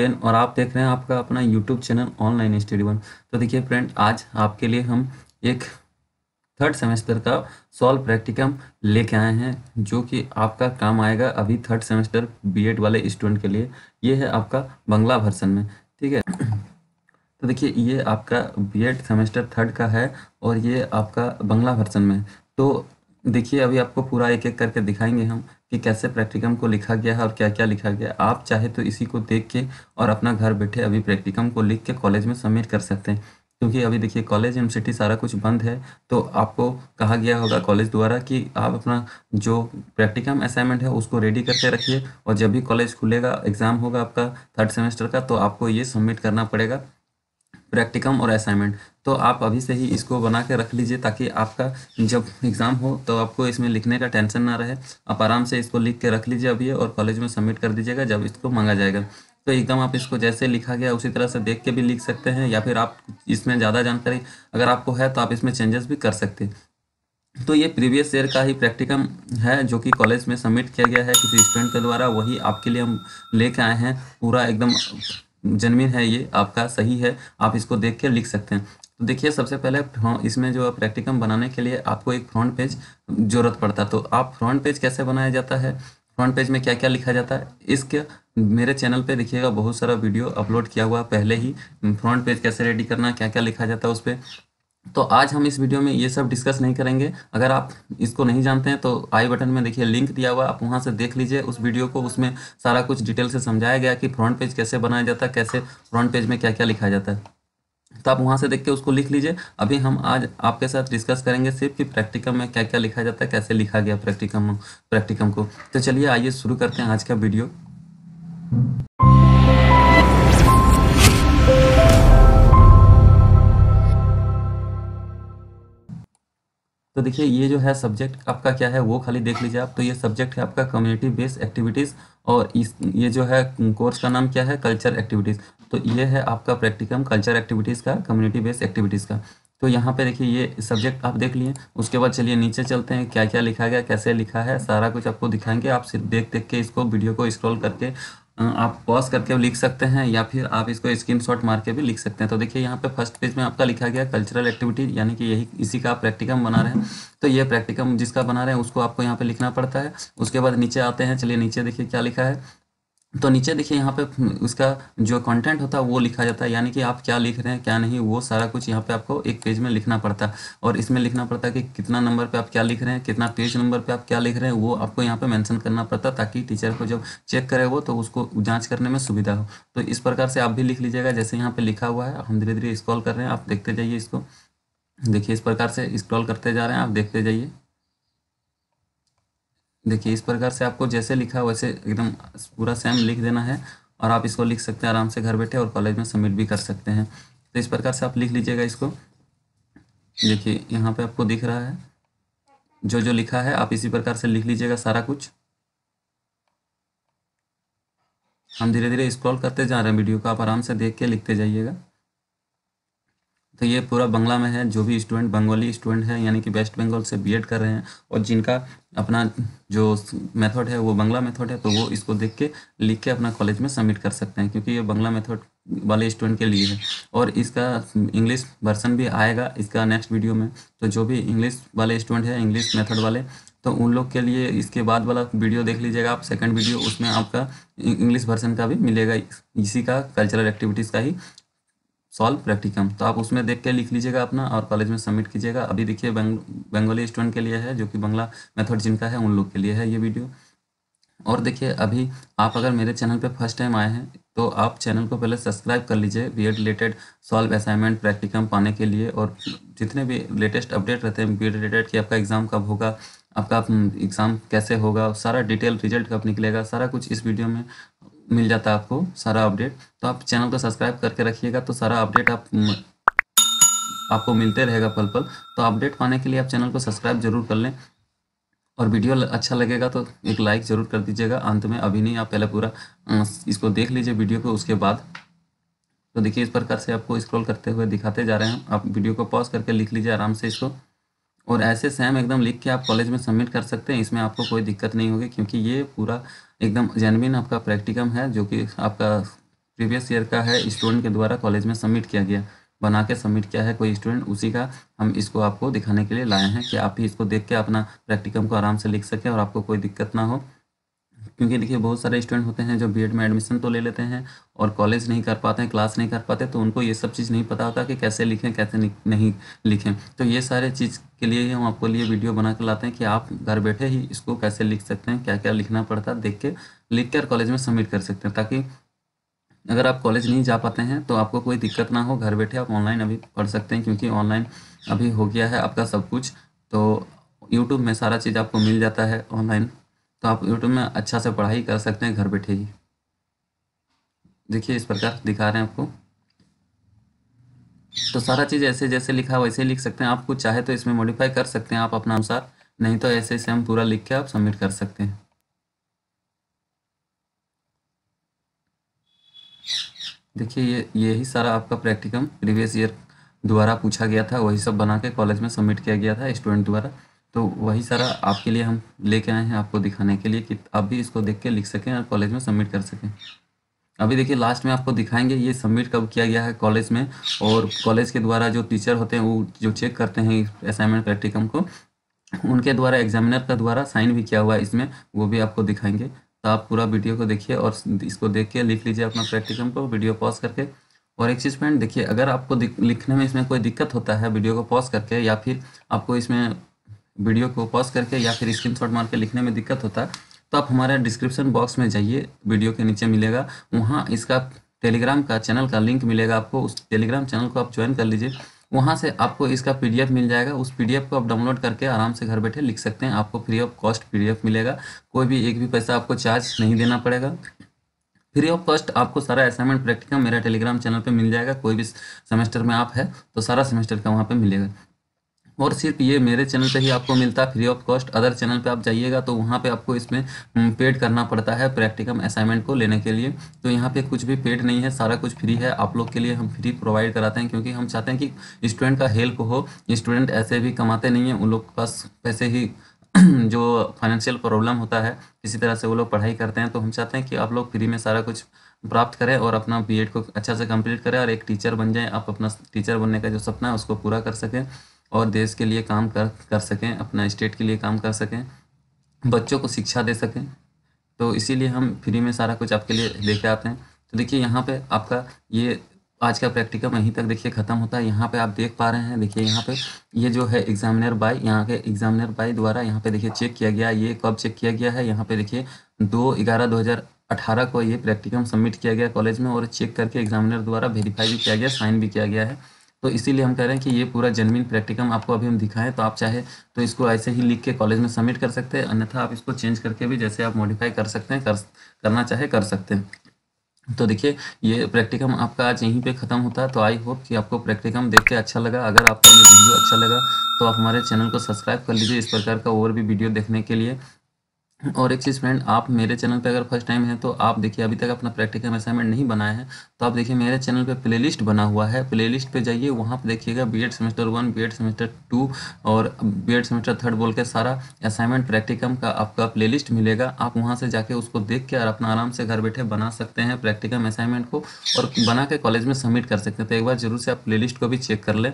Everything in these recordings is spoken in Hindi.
और आप देख रहे हैं आपका अपना YouTube channel online study one तो देखिए फ्रेंड आज आपके लिए हम एक थर्ड सेमेस्टर का सॉल्व प्रैक्टिकम लेके आए हैं जो कि आपका काम आएगा अभी थर्ड सेमेस्टर बीएड वाले स्टूडेंट के लिए ये है आपका बंगला भर्सन में ठीक है तो देखिए ये आपका बीएड सेमेस्टर थर्ड का है और ये आपका बंगला भर्सन में तो देखिए अभी आपको पूरा एक एक करके दिखाएंगे हम कि कैसे प्रैक्टिकम को लिखा गया है और क्या क्या लिखा गया आप चाहे तो इसी को देख के और अपना घर बैठे अभी प्रैक्टिकम को लिख के कॉलेज में सबमिट कर सकते हैं क्योंकि अभी देखिए कॉलेज यूनिवर्सिटी सारा कुछ बंद है तो आपको कहा गया होगा कॉलेज द्वारा कि आप अपना जो प्रैक्टिकम असाइनमेंट है उसको रेडी करके रखिए और जब भी कॉलेज खुलेगा एग्ज़ाम होगा आपका थर्ड सेमेस्टर का तो आपको ये सबमिट करना पड़ेगा प्रैक्टिकम और असाइनमेंट तो आप अभी से ही इसको बना के रख लीजिए ताकि आपका जब एग्ज़ाम हो तो आपको इसमें लिखने का टेंशन ना रहे आप आराम से इसको लिख के रख लीजिए अभी और कॉलेज में सबमिट कर दीजिएगा जब इसको मांगा जाएगा तो एकदम आप इसको जैसे लिखा गया उसी तरह से देख के भी लिख सकते हैं या फिर आप इसमें ज़्यादा जानकारी अगर आपको है तो आप इसमें चेंजेस भी कर सकते हैं तो ये प्रीवियस ईयर का ही प्रैक्टिकम है जो कि कॉलेज में सबमिट किया गया है किसी स्टूडेंट के द्वारा वही आपके लिए हम लेके आए हैं पूरा एकदम जन्मिन है ये आपका सही है आप इसको देख के लिख सकते हैं तो देखिए सबसे पहले हाँ, इसमें जो प्रैक्टिकम बनाने के लिए आपको एक फ्रंट पेज जरूरत पड़ता है तो आप फ्रंट पेज कैसे बनाया जाता है फ्रंट पेज में क्या क्या लिखा जाता है इसके मेरे चैनल पे देखिएगा बहुत सारा वीडियो अपलोड किया हुआ पहले ही फ्रंट पेज कैसे रेडी करना क्या क्या लिखा जाता है उस पर तो आज हम इस वीडियो में ये सब डिस्कस नहीं करेंगे अगर आप इसको नहीं जानते हैं तो आई बटन में देखिए लिंक दिया हुआ आप वहाँ से देख लीजिए उस वीडियो को उसमें सारा कुछ डिटेल से समझाया गया कि फ्रंट पेज कैसे बनाया जाता है कैसे फ्रंट पेज में क्या क्या लिखा जाता है तो आप वहाँ से देख के उसको लिख लीजिए अभी हम आज आपके साथ डिस्कस करेंगे सिर्फ कि प्रैक्टिकम में क्या क्या लिखा जाता है कैसे लिखा गया प्रैक्टिकम प्रैक्टिकम को तो चलिए आइए शुरू करते हैं आज का वीडियो देखिए ये जो है सब्जेक्ट आपका क्या है वो खाली देख लीजिए आप तो ये सब्जेक्ट है आपका कम्युनिटी बेस्ड एक्टिविटीज़ और इस ये जो है कोर्स का नाम क्या है कल्चर एक्टिविटीज़ तो ये है आपका प्रैक्टिकम कल्चर एक्टिविटीज़ का कम्युनिटी बेस्ड एक्टिविटीज़ का तो यहाँ पे देखिए ये सब्जेक्ट आप देख लिए उसके बाद चलिए नीचे चलते हैं क्या क्या लिखा गया कैसे लिखा है सारा कुछ आपको दिखाएंगे आप सिर्फ देख देख के इसको वीडियो को स्क्रॉल करके आप पॉज करके लिख सकते हैं या फिर आप इसको स्क्रीन शॉट मार के भी लिख सकते हैं तो देखिए यहाँ पे फर्स्ट पेज में आपका लिखा गया कल्चरल एक्टिविटी यानी कि यही इसी का आप प्रैक्टिकम बना रहे हैं तो ये प्रैक्टिकम जिसका बना रहे हैं उसको आपको यहाँ पे लिखना पड़ता है उसके बाद नीचे आते हैं चलिए नीचे देखिए क्या लिखा है तो नीचे देखिए यहाँ पे हम्म, उसका जो कंटेंट होता है वो लिखा जाता है यानी कि आप क्या लिख रहे हैं क्या नहीं वो सारा कुछ यहाँ पे आपको एक पेज में लिखना पड़ता है और इसमें लिखना पड़ता है कि कितना नंबर पे आप क्या लिख रहे हैं कितना पेज नंबर पे आप क्या लिख रहे हैं वो आपको यहाँ पे मेंशन करना पड़ता है ताकि टीचर को जब चेक करे वो तो उसको जाँच करने में सुविधा हो तो इस प्रकार से आप भी लिख लीजिएगा जैसे यहाँ पर लिखा हुआ है हम धीरे धीरे स्क्रॉल कर रहे हैं आप देखते जाइए इसको देखिए इस प्रकार से स्क्रॉल करते जा रहे हैं आप देखते जाइए देखिए इस प्रकार से आपको जैसे लिखा है वैसे एकदम पूरा सेम लिख देना है और आप इसको लिख सकते हैं आराम से घर बैठे और कॉलेज में सबमिट भी कर सकते हैं तो इस प्रकार से आप लिख लीजिएगा इसको देखिए यहाँ पे आपको दिख रहा है जो जो लिखा है आप इसी प्रकार से लिख लीजिएगा सारा कुछ हम धीरे धीरे स्क्रॉल करते जा रहे हैं वीडियो को आप आराम से देख के लिखते जाइएगा तो ये पूरा बंगला में है जो भी स्टूडेंट बंगाली स्टूडेंट है यानी कि वेस्ट बंगाल से बीएड कर रहे हैं और जिनका अपना जो मेथड है वो बंगला मेथड है तो वो इसको देख के लिख के अपना कॉलेज में सबमिट कर सकते हैं क्योंकि ये बंगला मेथड वाले स्टूडेंट के लिए है और इसका इंग्लिश वर्सन भी आएगा इसका नेक्स्ट वीडियो में तो जो भी इंग्लिश वाले स्टूडेंट है इंग्लिश मेथड वाले तो उन लोग के लिए इसके बाद वाला वीडियो देख लीजिएगा आप सेकंड वीडियो उसमें आपका इंग्लिश वर्सन का भी मिलेगा इसी का कल्चरल एक्टिविटीज़ का ही सॉल्व प्रैक्टिकम तो आप उसमें देख के लिख लीजिएगा अपना और कॉलेज में सबमिट कीजिएगा अभी देखिए बंगाली स्टूडेंट के लिए है जो कि बंगला मेथड जिनका है उन लोग के लिए है ये वीडियो और देखिए अभी आप अगर मेरे चैनल पे फर्स्ट टाइम आए हैं तो आप चैनल को पहले सब्सक्राइब कर लीजिए B related solve assignment practicum पाने के लिए और जितने भी लेटेस्ट अपडेट रहते हैं बी रिलेटेड कि आपका एग्ज़ाम कब होगा आपका एग्ज़ाम कैसे होगा सारा डिटेल रिजल्ट कब निकलेगा सारा कुछ इस वीडियो में मिल जाता है आपको सारा अपडेट तो आप चैनल को सब्सक्राइब करके रखिएगा तो सारा अपडेट आप आपको मिलते रहेगा पल पल तो अपडेट पाने के लिए आप चैनल को सब्सक्राइब जरूर कर लें और वीडियो अच्छा लगेगा तो एक लाइक ज़रूर कर दीजिएगा अंत में अभी नहीं आप पहले पूरा इसको देख लीजिए वीडियो को उसके बाद तो देखिए इस प्रकार से आपको स्क्रॉल करते हुए दिखाते जा रहे हैं आप वीडियो को पॉज करके लिख लीजिए आराम से इसको और ऐसे सेम एकदम लिख के आप कॉलेज में सबमिट कर सकते हैं इसमें आपको कोई दिक्कत नहीं होगी क्योंकि ये पूरा एकदम जेनविन आपका प्रैक्टिकम है जो कि आपका प्रीवियस ईयर का है स्टूडेंट के द्वारा कॉलेज में सबमिट किया गया बना के सबमिट किया है कोई स्टूडेंट उसी का हम इसको आपको दिखाने के लिए लाए हैं कि आप ही इसको देख के अपना प्रैक्टिकम को आराम से लिख सकें और आपको कोई दिक्कत ना हो क्योंकि देखिए बहुत सारे स्टूडेंट होते हैं जो बीएड में एडमिशन तो ले लेते हैं और कॉलेज नहीं कर पाते हैं क्लास नहीं कर पाते तो उनको ये सब चीज़ नहीं पता होता कि कैसे लिखें कैसे नहीं लिखें तो ये सारे चीज़ के लिए हम आपको लिए वीडियो बना कर लाते हैं कि आप घर बैठे ही इसको कैसे लिख सकते हैं क्या क्या लिखना पड़ता है देख के लिख कर कॉलेज में सबमिट कर सकते हैं ताकि अगर आप कॉलेज नहीं जा पाते हैं तो आपको कोई दिक्कत ना हो घर बैठे आप ऑनलाइन अभी पढ़ सकते हैं क्योंकि ऑनलाइन अभी हो गया है आपका सब कुछ तो यूट्यूब में सारा चीज़ आपको मिल जाता है ऑनलाइन तो आप यूट्यूब में अच्छा से पढ़ाई कर सकते हैं घर बैठे ही देखिए इस प्रकार दिखा रहे हैं आपको तो सारा चीज़ ऐसे जैसे लिखा वैसे लिख सकते हैं आप कुछ चाहे तो इसमें मॉडिफाई कर सकते हैं आप अपना अनुसार नहीं तो ऐसे से हम पूरा लिख के आप सबमिट कर सकते हैं देखिए ये यही सारा आपका प्रैक्टिकम प्रीवियस ईयर द्वारा पूछा गया था वही सब बना के कॉलेज में सबमिट किया गया था स्टूडेंट द्वारा तो वही सारा आपके लिए हम लेके आए हैं आपको दिखाने के लिए कि आप भी इसको देख के लिख सकें और कॉलेज में सबमिट कर सकें अभी देखिए लास्ट में आपको दिखाएंगे ये सबमिट कब किया गया है कॉलेज में और कॉलेज के द्वारा जो टीचर होते हैं वो जो चेक करते हैं असाइनमेंट प्रैक्टिकम को उनके द्वारा एग्जामिनर का द्वारा साइन भी किया हुआ है इसमें वो भी आपको दिखाएंगे तो आप पूरा वीडियो को देखिए और इसको देख के लिख लीजिए अपना प्रैक्टिकम को वीडियो पॉज करके और एक चीज़ फ्रेंड देखिए अगर आपको लिखने में इसमें कोई दिक्कत होता है वीडियो को पॉज करके या फिर आपको इसमें वीडियो को पॉज करके या फिर स्क्रीन शॉट मार के लिखने में दिक्कत होता है तो आप हमारे डिस्क्रिप्शन बॉक्स में जाइए वीडियो के नीचे मिलेगा वहाँ इसका टेलीग्राम का चैनल का लिंक मिलेगा आपको उस टेलीग्राम चैनल को आप ज्वाइन कर लीजिए वहाँ से आपको इसका पीडीएफ मिल जाएगा उस पीडीएफ को आप डाउनलोड करके आराम से घर बैठे लिख सकते हैं आपको फ्री ऑफ कॉस्ट पीडीएफ मिलेगा कोई भी एक भी पैसा आपको चार्ज नहीं देना पड़ेगा फ्री ऑफ कॉस्ट आपको सारा असाइनमेंट प्रैक्टिकल मेरा टेलीग्राम चैनल पे मिल जाएगा कोई भी सेमेस्टर में आप है तो सारा सेमेस्टर का वहाँ पे मिलेगा और सिर्फ ये मेरे चैनल पे ही आपको मिलता है free of cost other channel पे आप जाइएगा तो वहाँ पे आपको इसमें पेड करना पड़ता है प्रैक्टिकम असाइनमेंट को लेने के लिए तो यहाँ पे कुछ भी पेड नहीं है सारा कुछ फ्री है आप लोग के लिए हम फ्री प्रोवाइड कराते हैं क्योंकि हम चाहते हैं कि स्टूडेंट का हेल्प हो स्टूडेंट ऐसे भी कमाते नहीं हैं उन लोग के पास पैसे ही जो फाइनेंशियल प्रॉब्लम होता है इसी तरह से वो लोग पढ़ाई करते हैं तो हम चाहते हैं कि आप लोग फ्री में सारा कुछ प्राप्त करें और अपना बीएड को अच्छा से कंप्लीट करें और एक टीचर बन जाएं आप अपना टीचर बनने का जो सपना है उसको पूरा कर सकें और देश के लिए काम कर कर सकें अपना स्टेट के लिए काम कर सकें बच्चों को शिक्षा दे सकें तो इसीलिए हम फ्री में सारा कुछ आपके लिए लेके आते हैं तो देखिए यहाँ पे आपका ये आज का प्रैक्टिकम यहीं तक देखिए ख़त्म होता है यहाँ पे आप देख पा रहे हैं देखिए यहाँ पे ये जो है एग्जामिनर बाई यहाँ के एग्जामिनर बाई द्वारा यहाँ पे देखिए चेक किया गया ये कब चेक किया गया है यहाँ पे देखिए दो ग्यारह दो हज़ार अठारह को ये प्रैक्टिकम सबमिट किया गया कॉलेज में और चेक करके एग्जामिनर द्वारा वेरीफाई भी किया गया साइन भी किया गया है तो इसीलिए हम कह रहे हैं कि ये पूरा जनमिन प्रैक्टिकम आपको अभी हम दिखाएं तो आप चाहे तो इसको ऐसे ही लिख के कॉलेज में सबमिट कर सकते हैं अन्यथा आप इसको चेंज करके भी जैसे आप मॉडिफाई कर सकते हैं कर करना चाहे कर सकते हैं तो देखिए ये प्रैक्टिकम आपका आज यहीं पे ख़त्म होता है तो आई होप कि आपको प्रैक्टिकम देख के अच्छा लगा अगर आपको ये वीडियो अच्छा लगा तो आप हमारे चैनल को सब्सक्राइब कर लीजिए इस प्रकार का और भी वीडियो देखने के लिए और एक चीज़ फ्रेंड आप मेरे चैनल पे अगर फर्स्ट टाइम है तो आप देखिए अभी तक अपना प्रैक्टिकल असाइनमेंट नहीं बनाया है तो आप देखिए मेरे चैनल पे प्लेलिस्ट बना हुआ है प्लेलिस्ट पे जाइए वहाँ पे देखिएगा BEd semester one BEd semester two और बीएड सेमेस्टर थर्ड बोल के सारा असाइनमेंट प्रैक्टिकम का आपका प्ले मिलेगा आप वहाँ से जाके उसको देख के और अपना आराम से घर बैठे बना सकते हैं प्रैक्टिकम असाइनमेंट को और बना के कॉलेज में सबमिट कर सकते हैं तो एक बार जरूर से आप प्ले को भी चेक कर लें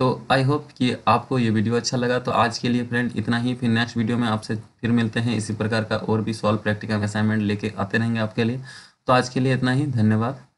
तो आई होप कि आपको ये वीडियो अच्छा लगा तो आज के लिए फ्रेंड इतना ही फिर नेक्स्ट वीडियो में आपसे फिर मिलते हैं इसी प्रकार का और भी सॉल्व प्रैक्टिकल असाइनमेंट लेके आते रहेंगे आपके लिए तो आज के लिए इतना ही धन्यवाद